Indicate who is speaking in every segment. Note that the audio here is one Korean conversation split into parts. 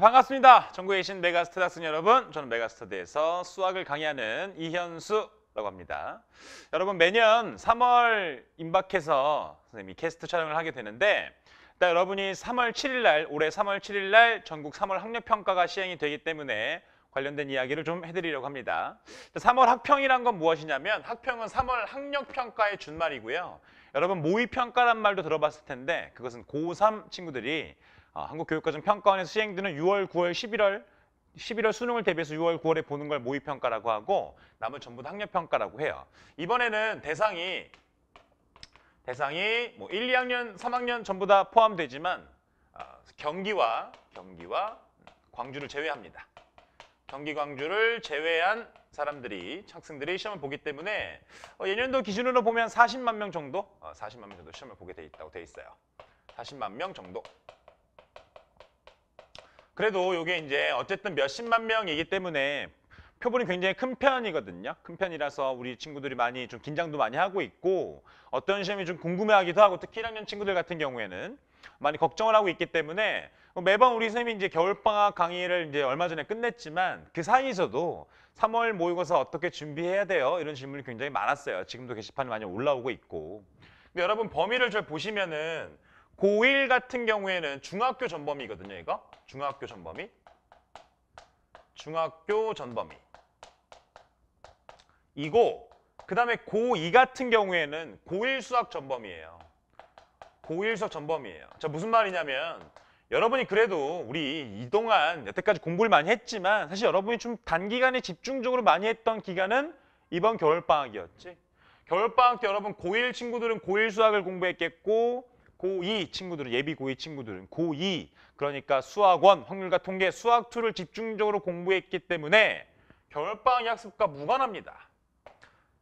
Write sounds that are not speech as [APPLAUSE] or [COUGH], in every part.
Speaker 1: 반갑습니다. 전국에 계신 메가스터 학생 여러분, 저는 메가스터드에서 수학을 강의하는 이현수라고 합니다. 여러분 매년 3월 임박해서 선생님이 캐스트 촬영을 하게 되는데 일단 여러분이 3월 7일 날, 올해 3월 7일 날 전국 3월 학력평가가 시행이 되기 때문에 관련된 이야기를 좀 해드리려고 합니다. 3월 학평이란 건 무엇이냐면 학평은 3월 학력평가의 준말이고요. 여러분 모의평가란 말도 들어봤을 텐데 그것은 고3 친구들이 아, 한국교육과정평가원에서 시행되는 6월, 9월, 11월 11월 수능을 대비해서 6월, 9월에 보는 걸 모의평가라고 하고 남은 전부 다 학력평가라고 해요. 이번에는 대상이 대상이 뭐 1, 2학년, 3학년 전부 다 포함되지만 어, 경기와 경기와 광주를 제외합니다. 경기 광주를 제외한 사람들이 학생들이 시험을 보기 때문에 어, 예년도 기준으로 보면 40만 명 정도 어, 40만 명 정도 시험을 보게 돼 있다고 돼 있어요. 40만 명 정도. 그래도 이게 이제 어쨌든 몇십만 명이기 때문에 표본이 굉장히 큰 편이거든요. 큰 편이라서 우리 친구들이 많이 좀 긴장도 많이 하고 있고 어떤 시험이 좀 궁금해하기도 하고 특히 1학년 친구들 같은 경우에는 많이 걱정을 하고 있기 때문에 매번 우리 선생님이 이제 겨울방학 강의를 이제 얼마 전에 끝냈지만 그 사이에서도 3월 모의고사 어떻게 준비해야 돼요? 이런 질문이 굉장히 많았어요. 지금도 게시판이 많이 올라오고 있고. 근데 여러분 범위를 잘 보시면은 고1 같은 경우에는 중학교 전범위거든요, 이거. 중학교 전범위 중학교 전범위 이고 그 다음에 고2 같은 경우에는 고1 수학 전범위예요. 고1 수학 전범위예요. 자 무슨 말이냐면 여러분이 그래도 우리 이동안 여태까지 공부를 많이 했지만 사실 여러분이 좀 단기간에 집중적으로 많이 했던 기간은 이번 겨울방학이었지. 겨울방학 때 여러분 고1 친구들은 고1 수학을 공부했겠고 고2 친구들은 예비 고2 친구들은 고2 그러니까 수학원 확률과 통계 수학 2를 집중적으로 공부했기 때문에 겨울방학 학습과 무관합니다.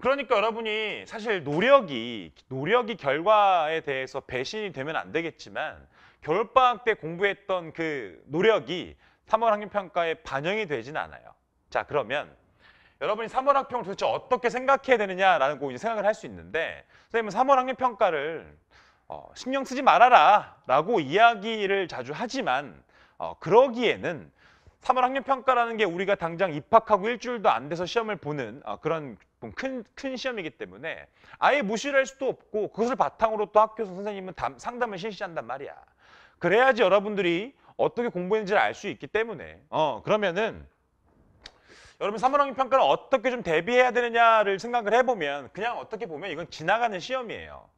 Speaker 1: 그러니까 여러분이 사실 노력이 노력이 결과에 대해서 배신이 되면 안 되겠지만 겨울방학 때 공부했던 그 노력이 3월 학년평가에 반영이 되진 않아요. 자 그러면 여러분이 3월 학평을 도대체 어떻게 생각해야 되느냐라고 이제 생각을 할 수 있는데 선생님은 3월 학년평가를 어, 신경 쓰지 말아라 라고 이야기를 자주 하지만 어, 그러기에는 3월 학년평가라는게 우리가 당장 입학하고 일주일도 안 돼서 시험을 보는 어, 그런 큰, 큰 시험이기 때문에 아예 무시를 할 수도 없고 그것을 바탕으로 또 학교 선생님은 담, 상담을 실시한단 말이야. 그래야지 여러분들이 어떻게 공부했는지를 알 수 있기 때문에 어 그러면은 여러분 3월 학년 평가를 어떻게 좀 대비해야 되느냐를 생각을 해보면 그냥 어떻게 보면 이건 지나가는 시험이에요.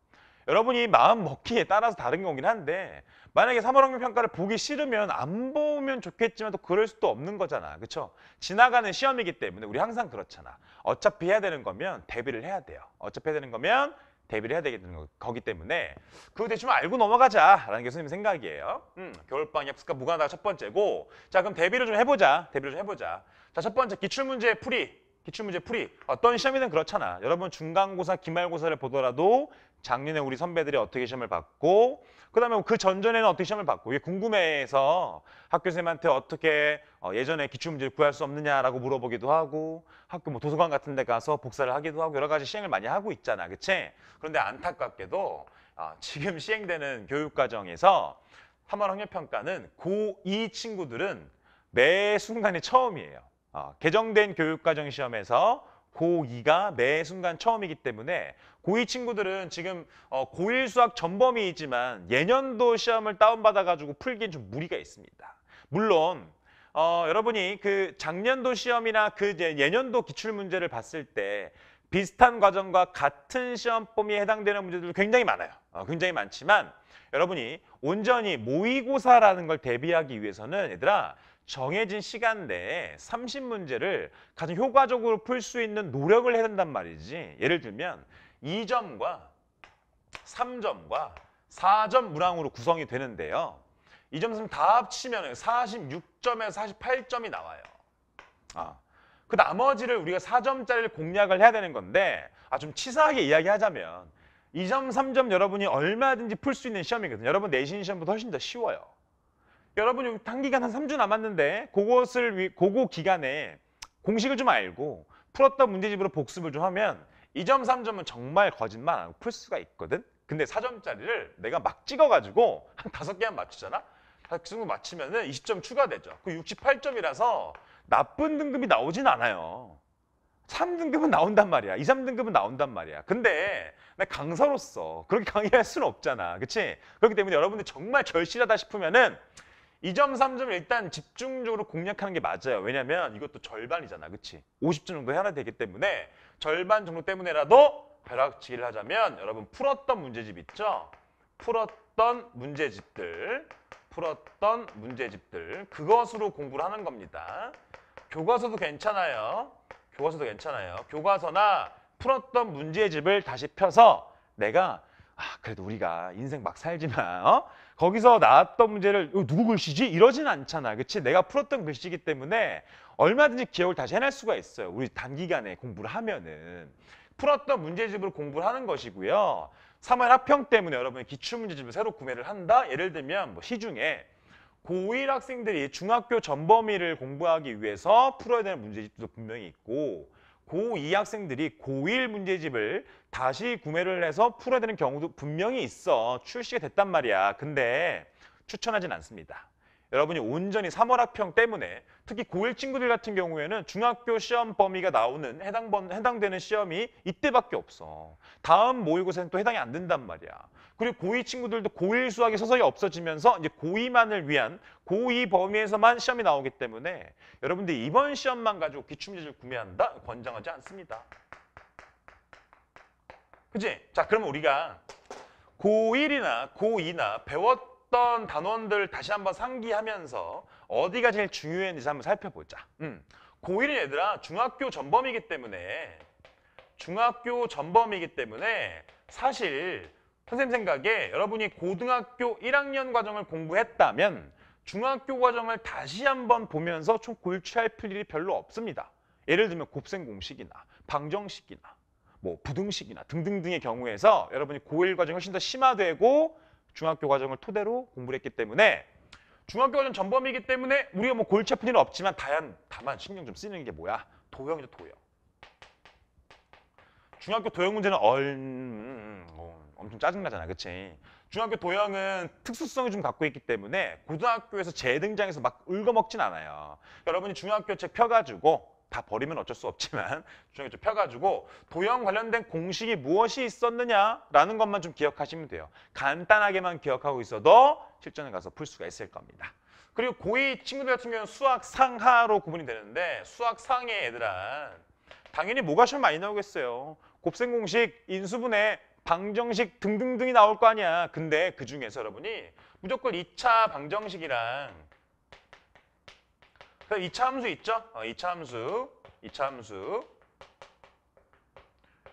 Speaker 1: 여러분이 마음 먹기에 따라서 다른 거긴 한데 만약에 3월 학년 평가를 보기 싫으면 안 보면 좋겠지만 또 그럴 수도 없는 거잖아. 그렇죠? 지나가는 시험이기 때문에 우리 항상 그렇잖아. 어차피 해야 되는 거면 대비를 해야 돼요. 어차피 해야 되는 거면 대비를 해야 되는 거기 때문에 그 대충 알고 넘어가자라는 게선생님 생각이에요. 음, 겨울방학 습관 무관하다가 첫 번째고 자 그럼 대비를 좀 해보자. 대비를 좀 해보자. 자 첫 번째 기출문제 풀이 기출문제 풀이 어떤 시험이든 그렇잖아. 여러분 중간고사, 기말고사를 보더라도 작년에 우리 선배들이 어떻게 시험을 봤고 그다음에 그 전전에는 어떻게 시험을 봤고 이게 궁금해서 학교 선생님한테 어떻게 어, 예전에 기출문제를 구할 수 없느냐라고 물어보기도 하고 학교 뭐 도서관 같은 데 가서 복사를 하기도 하고 여러 가지 시행을 많이 하고 있잖아. 그치? 그런데 안타깝게도 어, 지금 시행되는 교육과정에서 3월 학력평가는 고2 친구들은 매 순간이 처음이에요. 어, 개정된 교육과정 시험에서 고2가 매 순간 처음이기 때문에 고2 친구들은 지금 어, 고1 수학 전범위이지만 예년도 시험을 다운받아가지고 풀기엔 좀 무리가 있습니다. 물론 어, 여러분이 그 작년도 시험이나 그 예년도 기출문제를 봤을 때 비슷한 과정과 같은 시험범위에 해당되는 문제들도 굉장히 많아요. 어, 굉장히 많지만 여러분이 온전히 모의고사라는 걸 대비하기 위해서는 얘들아 정해진 시간 내에 30문제를 가장 효과적으로 풀 수 있는 노력을 해야 된단 말이지. 예를 들면 2점과 3점과 4점 문항으로 구성이 되는데요. 2점, 3점 다 합치면 46점에서 48점이 나와요. 아, 그 나머지를 우리가 4점짜리를 공략을 해야 되는 건데 아, 좀 치사하게 이야기하자면 2점, 3점 여러분이 얼마든지 풀 수 있는 시험이거든요. 여러분 내신 시험보다 훨씬 더 쉬워요. 여러분 여 단기간 한 3주 남았는데 그것을 위, 그거 기간에 공식을 좀 알고 풀었던 문제집으로 복습을 좀 하면 2점, 3점은 정말 거짓말 안 하고 풀 수가 있거든. 근데 4점짜리를 내가 막 찍어가지고 한 5개만 맞추잖아. 그 정도 맞추면 은 20점 추가되죠. 그 68점이라서 나쁜 등급이 나오진 않아요. 3등급은 나온단 말이야. 2, 3등급은 나온단 말이야. 근데 나 강사로서 그렇게 강의할 수는 없잖아. 그치? 그렇기 때문에 여러분들 정말 절실하다 싶으면은 2점3점 일단 집중적으로 공략하는 게 맞아요. 왜냐면 이것도 절반이잖아. 그치? 50점 정도 해야 되기 때문에 절반 정도 때문에라도 벼락치기를 하자면 여러분 풀었던 문제집 있죠? 풀었던 문제집들, 풀었던 문제집들 그것으로 공부를 하는 겁니다. 교과서도 괜찮아요. 교과서도 괜찮아요. 교과서나 풀었던 문제집을 다시 펴서 내가 아, 그래도 우리가 인생 막 살지만 어? 거기서 나왔던 문제를 누구 글씨지? 이러진 않잖아. 그치? 내가 풀었던 글씨기 이 때문에 얼마든지 기억을 다시 해낼 수가 있어요. 우리 단기간에 공부를 하면은. 풀었던 문제집을 공부를 하는 것이고요. 3월 합평 때문에 여러분이 기출문제집을 새로 구매를 한다? 예를 들면 뭐 시중에 고1 학생들이 중학교 전범위를 공부하기 위해서 풀어야 되는 문제집도 분명히 있고 고2 학생들이 고1 문제집을 다시 구매를 해서 풀어야 되는 경우도 분명히 있어 출시가 됐단 말이야. 근데 추천하진 않습니다. 여러분이 온전히 3월 학평 때문에 특히 고1 친구들 같은 경우에는 중학교 시험 범위가 나오는 해당 번, 해당되는 시험이 이때밖에 없어. 다음 모의고사는 또 해당이 안 된단 말이야. 그리고 고2 친구들도 고1 수학이 서서히 없어지면서 이제 고2만을 위한 고2 범위에서만 시험이 나오기 때문에 여러분들 이번 시험만 가지고 기출문제를 구매한다? 권장하지 않습니다. 그치 자, 그러면 우리가 고1이나 고2나 배웠던 단원들 다시 한번 상기하면서 어디가 제일 중요했는지 한번 살펴보자. 음. 고1은 얘들아 중학교 전범이기 때문에 중학교 전범이기 때문에 사실 선생님 생각에 여러분이 고등학교 1학년 과정을 공부했다면 중학교 과정을 다시 한번 보면서 좀 골치할 필이 별로 없습니다. 예를 들면 곱셈 공식이나 방정식이나 뭐 부등식이나 등등등의 경우에서 여러분이 고1 과정이 훨씬 더 심화되고 중학교 과정을 토대로 공부를 했기 때문에 중학교 과정 전범이기 때문에 우리가 뭐 골치 아픈 일은 없지만 다만, 다만 신경 좀 쓰이는 게 뭐야? 도형이죠, 도형. 중학교 도형 문제는 얼... 음, 음, 음. 엄청 짜증나잖아, 그치? 중학교 도형은 특수성이 좀 갖고 있기 때문에 고등학교에서 재등장해서 막 긁어먹진 않아요. 여러분이 중학교 책 펴가지고 다 버리면 어쩔 수 없지만 [LAUGHS] 중학교 책 펴가지고 도형 관련된 공식이 무엇이 있었느냐라는 것만 좀 기억하시면 돼요. 간단하게만 기억하고 있어도 실전에 가서 풀 수가 있을 겁니다. 그리고 고2 친구들 같은 경우는 수학 상하로 구분이 되는데 수학 상의 애들은 당연히 뭐가 좀 많이 나오겠어요. 곱셈 공식, 인수분해, 방정식 등등등이 나올 거 아니야. 근데 그중에서 여러분이 무조건 2차 방정식이랑 2차 함수 있죠? 어, 2차 함수, 2차 함수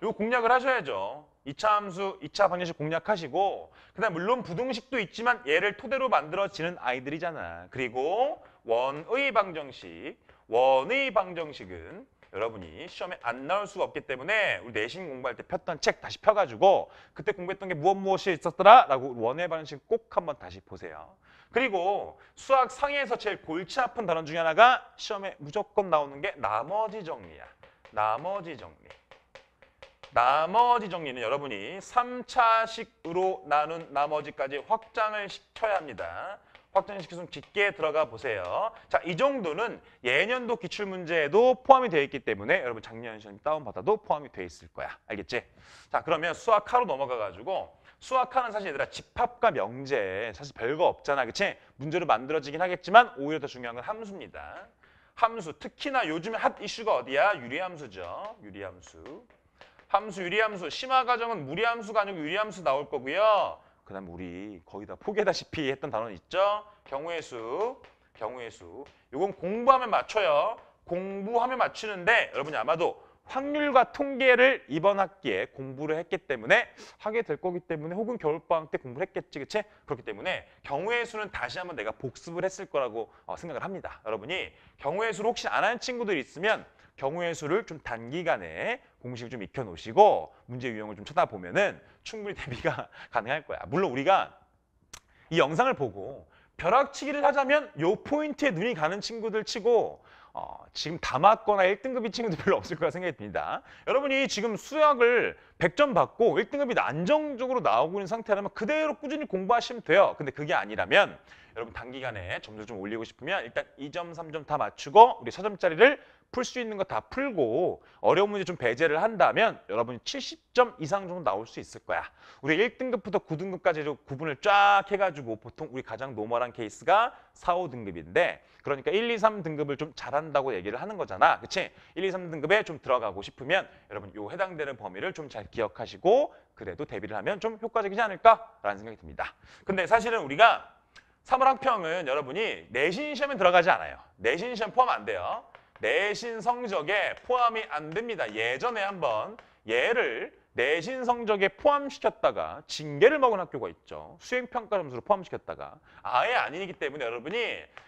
Speaker 1: 이거 공략을 하셔야죠. 2차 함수, 2차 방정식 공략하시고 그다음 물론 부등식도 있지만 얘를 토대로 만들어지는 아이들이잖아. 그리고 원의 방정식, 원의 방정식은 여러분이 시험에 안 나올 수가 없기 때문에 우리 내신 공부할 때 폈던 책 다시 펴가지고 그때 공부했던 게 무엇 무엇이 있었더라? 라고 원의 반응식 꼭 한번 다시 보세요. 그리고 수학 상에서 제일 골치 아픈 단원 중에 하나가 시험에 무조건 나오는 게 나머지 정리야. 나머지 정리. 나머지 정리는 여러분이 3차식으로 나눈 나머지까지 확장을 시켜야 합니다. 확정시키순 깊게 들어가 보세요. 자, 이 정도는 예년도 기출문제에도 포함이 되어 있기 때문에 여러분 작년 시험 다운받아도 포함이 되어 있을 거야. 알겠지? 자, 그러면 수학하로 넘어가가지고 수학하는 사실 얘들아 집합과 명제 사실 별거 없잖아. 그치? 문제로 만들어지긴 하겠지만 오히려 더 중요한 건 함수입니다. 함수, 특히나 요즘에 핫 이슈가 어디야? 유리함수죠. 유리함수. 함수, 유리함수. 심화 과정은 무리함수가 아니고 유리함수 나올 거고요. 그 다음에 우리 거기다 포기하다시피 했던 단어 있죠? 경우의 수, 경우의 수. 이건 공부하면 맞춰요. 공부하면 맞추는데 여러분이 아마도 확률과 통계를 이번 학기에 공부를 했기 때문에 하게 될 거기 때문에 혹은 겨울방학 때 공부를 했겠지 그치? 그렇기 때문에 경우의 수는 다시 한번 내가 복습을 했을 거라고 어, 생각을 합니다. 여러분이 경우의 수를 혹시 안 하는 친구들이 있으면 경우의 수를 좀 단기간에 공식을 좀 익혀 놓으시고 문제 유형을 좀 쳐다보면은 충분히 [LAUGHS] 대비가 가능할 거야. 물론 우리가 이 영상을 보고 벼락치기를 하자면 요 포인트에 눈이 가는 친구들 치고 어, 지금 담았거나 1등급인 친구도 별로 없을 거라 생각이 듭니다. 여러분이 지금 수학을 100점 받고 1등급이 안정적으로 나오고 있는 상태라면 그대로 꾸준히 공부하시면 돼요. 근데 그게 아니라면 여러분 단기간에 점수를 좀 올리고 싶으면 일단 2점, 3점 다 맞추고 우리 4점짜리를 풀수 있는 거 다 풀고 어려운 문제 좀 배제를 한다면 여러분이 70점 이상 정도 나올 수 있을 거야. 우리 1등급부터 9등급까지 구분을 쫙 해가지고 보통 우리 가장 노멀한 케이스가 4, 5등급인데 그러니까 1, 2, 3등급을 좀 잘한다고 얘기를 하는 거잖아. 그치? 1, 2, 3등급에 좀 들어가고 싶으면 여러분 요 해당되는 범위를 좀 잘 기억하시고 그래도 대비를 하면 좀 효과적이지 않을까라는 생각이 듭니다. 근데 사실은 우리가 3월 학평은 여러분이 내신 시험에 들어가지 않아요. 내신 시험 포함 안 돼요. 내신 성적에 포함이 안 됩니다. 예전에 한번 얘를 내신 성적에 포함시켰다가 징계를 먹은 학교가 있죠. 수행평가 점수로 포함시켰다가 아예 아니기 때문에 여러분이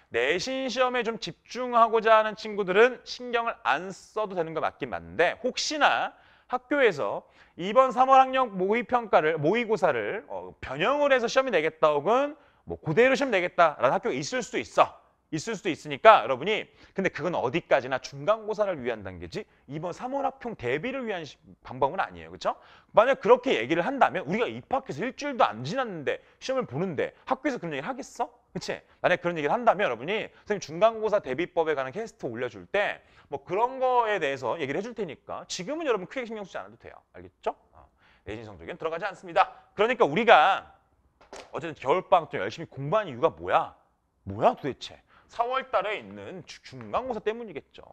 Speaker 1: 내신 시험에 좀 집중하고자 하는 친구들은 신경을 안 써도 되는 거 맞긴 맞는데 혹시나 학교에서 이번 3월 학력 모의평가를 모의고사를 어, 변형을 해서 시험이 내겠다 혹은 뭐 그대로 시험 내겠다라는 학교가 있을 수도 있어. 있을 수도 있으니까 여러분이 근데 그건 어디까지나 중간고사를 위한 단계지 이번 3월 합평 대비를 위한 방법은 아니에요. 그렇죠? 만약 그렇게 얘기를 한다면 우리가 입학해서 일주일도 안 지났는데 시험을 보는데 학교에서 그런 얘기를 하겠어? 그치? 만약 그런 얘기를 한다면 여러분이 선생님 중간고사 대비법에 관한 캐스트 올려줄 때 뭐 그런 거에 대해서 얘기를 해줄 테니까 지금은 여러분 크게 신경 쓰지 않아도 돼요. 알겠죠? 어. 내신 성적에는 들어가지 않습니다. 그러니까 우리가 어쨌든 겨울방학 좀 열심히 공부한 이유가 뭐야? 뭐야 도대체? 4월 달에 있는 중간고사 때문이겠죠.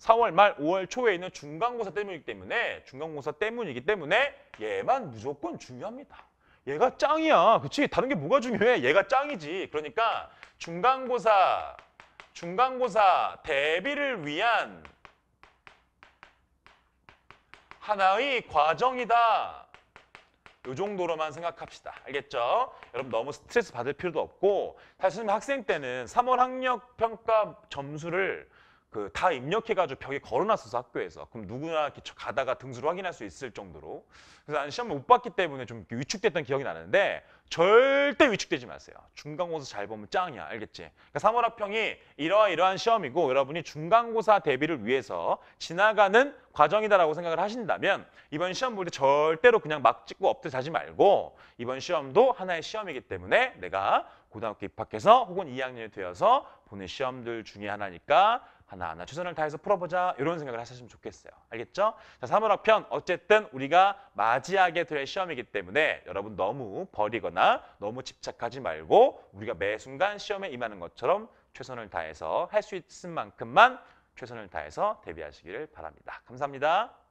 Speaker 1: 4월 말, 5월 초에 있는 중간고사 때문이기 때문에 중간고사 때문이기 때문에 얘만 무조건 중요합니다. 얘가 짱이야. 그치? 다른 게 뭐가 중요해? 얘가 짱이지. 그러니까 중간고사, 중간고사 대비를 위한 하나의 과정이다. 요 정도로만 생각합시다. 알겠죠? 여러분 너무 스트레스 받을 필요도 없고 사실 학생 때는 3월 학력 평가 점수를 그다 입력해가지고 벽에 걸어놨어서 학교에서 그럼 누구나 가다가 등수를 확인할 수 있을 정도로 그래서 난 시험을 못 봤기 때문에 좀 위축됐던 기억이 나는데 절대 위축되지 마세요 중간고사 잘 보면 짱이야 알겠지 그러니까 3월 합평이 이러이러한 시험이고 여러분이 중간고사 대비를 위해서 지나가는 과정이다라고 생각을 하신다면 이번 시험 볼 때 절대로 그냥 막 찍고 엎드려 자지 말고 이번 시험도 하나의 시험이기 때문에 내가 고등학교 입학해서 혹은 2학년이 되어서 보는 시험들 중에 하나니까 하나하나 최선을 다해서 풀어보자 이런 생각을 하셨으면 좋겠어요. 알겠죠? 자, 3월 학편 어쨌든 우리가 맞이하게 될 시험이기 때문에 여러분 너무 버리거나 너무 집착하지 말고 우리가 매 순간 시험에 임하는 것처럼 최선을 다해서 할 수 있을 만큼만 최선을 다해서 대비하시기를 바랍니다. 감사합니다.